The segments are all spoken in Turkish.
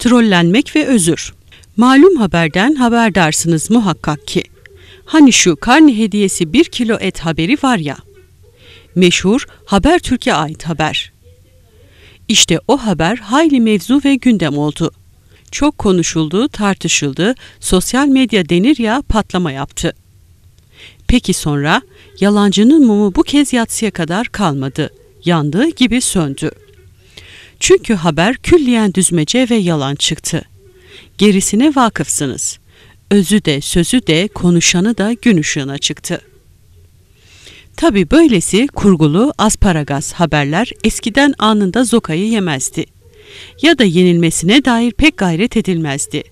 trollenmek ve özür. Malum haberden haberdarsınız muhakkak ki. Hani şu karni hediyesi bir kilo et haberi var ya. Meşhur Haber Türkiye ait haber. İşte o haber hayli mevzu ve gündem oldu. Çok konuşuldu, tartışıldı, sosyal medya denir ya patlama yaptı. Peki sonra yalancının mumu bu kez yatsıya kadar kalmadı. Yandığı gibi söndü. Çünkü haber külliyen düzmece ve yalan çıktı. Gerisine vakıfsınız. Özü de, sözü de, konuşanı da gün ışığına çıktı. Tabi böylesi kurgulu asparagas haberler eskiden anında zokayı yemezdi. Ya da yenilmesine dair pek gayret edilmezdi.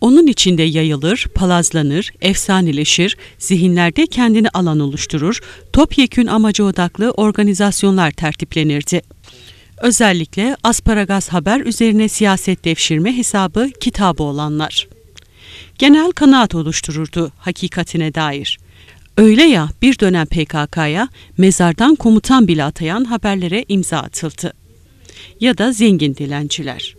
Onun içinde yayılır, palazlanır, efsaneleşir, zihinlerde kendini alan oluşturur, topyekün amaca odaklı organizasyonlar tertiplenirdi. Özellikle asparagas haber üzerine siyaset devşirme hesabı kitabı olanlar. Genel kanaat oluştururdu hakikatine dair. Öyle ya bir dönem PKK'ya mezardan komutan bile atayan haberlere imza atıldı. Ya da zengin dilenciler.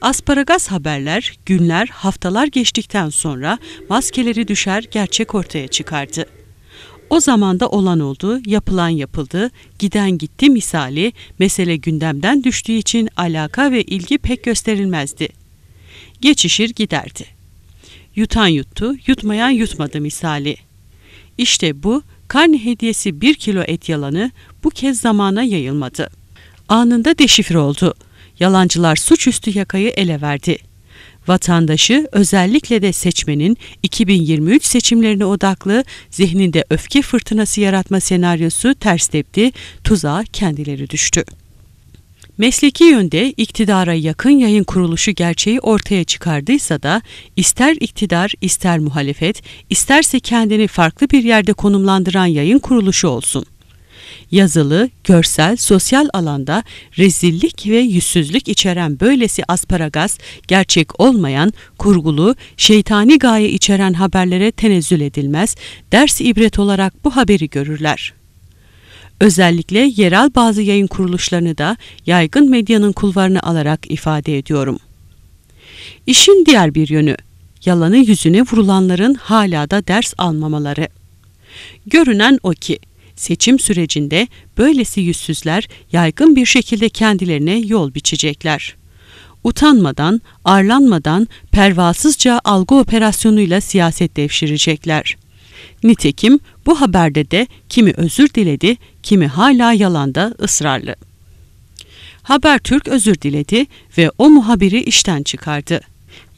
Asparagas haberler günler, haftalar geçtikten sonra maskeleri düşer gerçek ortaya çıkardı. O zamanda olan oldu, yapılan yapıldı, giden gitti misali mesele gündemden düştüğü için alaka ve ilgi pek gösterilmezdi. Geçişir giderdi. Yutan yuttu, yutmayan yutmadı misali. İşte bu karni hediyesi bir kilo et yalanı bu kez zamana yayılmadı. Anında deşifre oldu. Yalancılar suçüstü yakayı ele verdi.'' vatandaşı özellikle de seçmenin 2023 seçimlerine odaklı zihninde öfke fırtınası yaratma senaryosu ters tepti, tuzağa kendileri düştü. Mesleki yönde iktidara yakın yayın kuruluşu gerçeği ortaya çıkardıysa da ister iktidar, ister muhalefet, isterse kendini farklı bir yerde konumlandıran yayın kuruluşu olsun yazılı, görsel, sosyal alanda rezillik ve yüzsüzlük içeren böylesi asparagas gerçek olmayan, kurgulu, şeytani gaye içeren haberlere tenezzül edilmez, ders ibret olarak bu haberi görürler.'' Özellikle yerel bazı yayın kuruluşlarını da yaygın medyanın kulvarını alarak ifade ediyorum. İşin diğer bir yönü, yalanı yüzüne vurulanların hala da ders almamaları. Görünen o ki, seçim sürecinde böylesi yüzsüzler yaygın bir şekilde kendilerine yol biçecekler. Utanmadan, arlanmadan pervasızca algı operasyonuyla siyaset devşirecekler. Nitekim bu haberde de kimi özür diledi, kimi hala yalanda ısrarlı. Habertürk özür diledi ve o muhabiri işten çıkardı.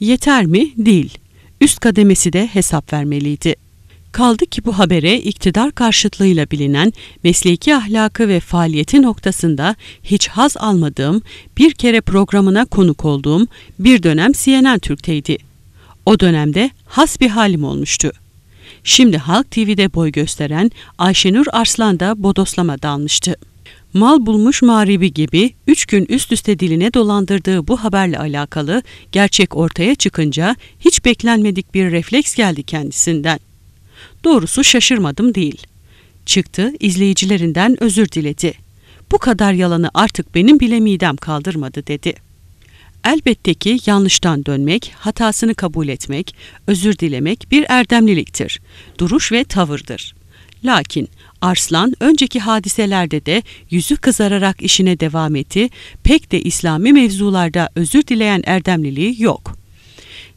Yeter mi? Değil. Üst kademesi de hesap vermeliydi. Kaldı ki bu habere iktidar karşıtlığıyla bilinen mesleki ahlakı ve faaliyeti noktasında hiç haz almadığım, bir kere programına konuk olduğum bir dönem CNN Türk'teydi. O dönemde has bir halim olmuştu. Şimdi Halk TV'de boy gösteren Ayşenur Arslan da bodoslama dalmıştı. Mal bulmuş mağribi gibi 3 gün üst üste diline dolandırdığı bu haberle alakalı gerçek ortaya çıkınca hiç beklenmedik bir refleks geldi kendisinden. Doğrusu şaşırmadım değil. Çıktı, izleyicilerinden özür diledi. Bu kadar yalanı artık benim bile midem kaldırmadı dedi. Elbette ki yanlıştan dönmek, hatasını kabul etmek, özür dilemek bir erdemliliktir. Duruş ve tavırdır. Lakin Arslan önceki hadiselerde de yüzü kızararak işine devam etti, pek de İslami mevzularda özür dileyen erdemliliği yok.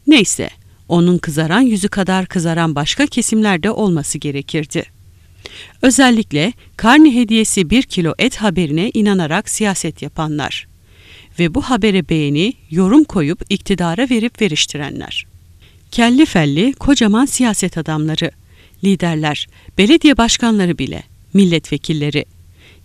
Neyse, onun kızaran yüzü kadar kızaran başka kesimlerde olması gerekirdi. Özellikle karni hediyesi 1 kilo et haberine inanarak siyaset yapanlar ve bu habere beğeni, yorum koyup iktidara verip veriştirenler. Kelli felli kocaman siyaset adamları, liderler, belediye başkanları bile, milletvekilleri,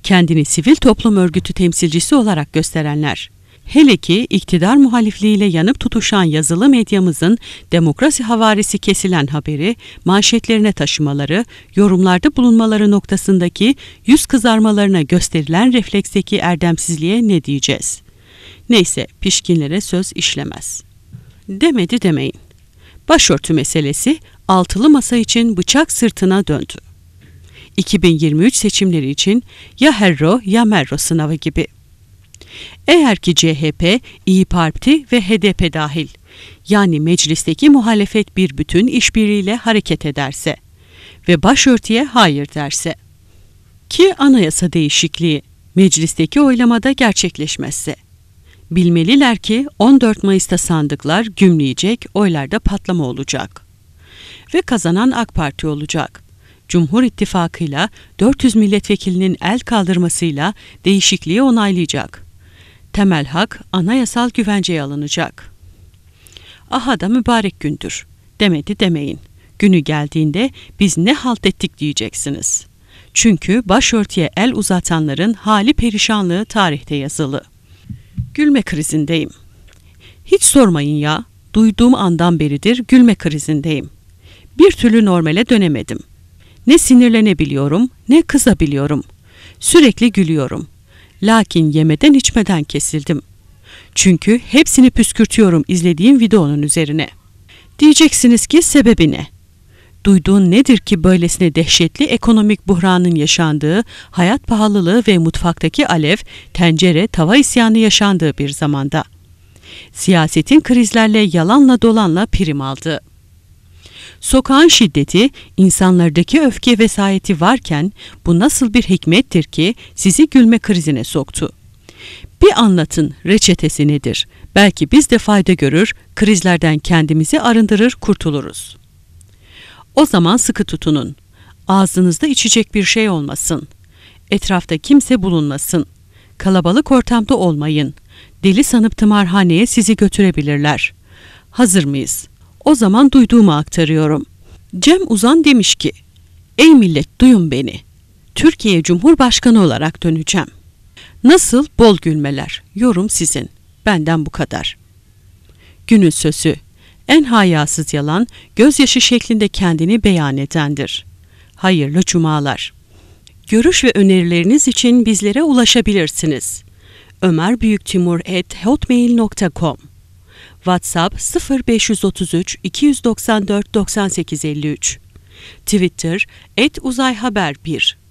kendini sivil toplum örgütü temsilcisi olarak gösterenler, Hele ki iktidar muhalifliğiyle yanıp tutuşan yazılı medyamızın demokrasi havarisi kesilen haberi manşetlerine taşımaları, yorumlarda bulunmaları noktasındaki yüz kızarmalarına gösterilen refleksteki erdemsizliğe ne diyeceğiz? Neyse pişkinlere söz işlemez. Demedi demeyin. Başörtü meselesi altılı masa için bıçak sırtına döndü. 2023 seçimleri için ya Herro ya Merro sınavı gibi eğer ki CHP, İyi Parti ve HDP dahil yani meclisteki muhalefet bir bütün işbiriyle hareket ederse ve başörtüye hayır derse ki anayasa değişikliği meclisteki oylamada gerçekleşmezse bilmeliler ki 14 Mayıs'ta sandıklar gümleyecek, oylarda patlama olacak ve kazanan AK Parti olacak. Cumhur İttifakı'yla 400 milletvekilinin el kaldırmasıyla değişikliği onaylayacak temel hak anayasal güvenceye alınacak. Aha da mübarek gündür. Demedi demeyin. Günü geldiğinde biz ne halt ettik diyeceksiniz. Çünkü başörtüye el uzatanların hali perişanlığı tarihte yazılı. Gülme krizindeyim. Hiç sormayın ya, duyduğum andan beridir gülme krizindeyim. Bir türlü normale dönemedim. Ne sinirlenebiliyorum, ne kızabiliyorum. Sürekli gülüyorum. Lakin yemeden içmeden kesildim. Çünkü hepsini püskürtüyorum izlediğim videonun üzerine. Diyeceksiniz ki sebebi ne? Duyduğun nedir ki böylesine dehşetli ekonomik buhranın yaşandığı, hayat pahalılığı ve mutfaktaki alev, tencere, tava isyanı yaşandığı bir zamanda? Siyasetin krizlerle yalanla dolanla prim aldı. Sokağın şiddeti, insanlardaki öfke vesayeti varken bu nasıl bir hikmettir ki sizi gülme krizine soktu? Bir anlatın reçetesi nedir? Belki biz de fayda görür, krizlerden kendimizi arındırır, kurtuluruz. O zaman sıkı tutunun. Ağzınızda içecek bir şey olmasın. Etrafta kimse bulunmasın. Kalabalık ortamda olmayın. Deli sanıp tımarhaneye sizi götürebilirler. Hazır mıyız?'' O zaman duyduğumu aktarıyorum. Cem Uzan demiş ki, Ey millet duyun beni. Türkiye Cumhurbaşkanı olarak döneceğim. Nasıl bol gülmeler. Yorum sizin. Benden bu kadar. Günün sözü. En hayasız yalan gözyaşı şeklinde kendini beyan edendir. Hayırlı cumalar. Görüş ve önerileriniz için bizlere ulaşabilirsiniz. Ömer Büyük Timur et hotmail.com WhatsApp 0533 294 9853 Twitter et uzayhaber 1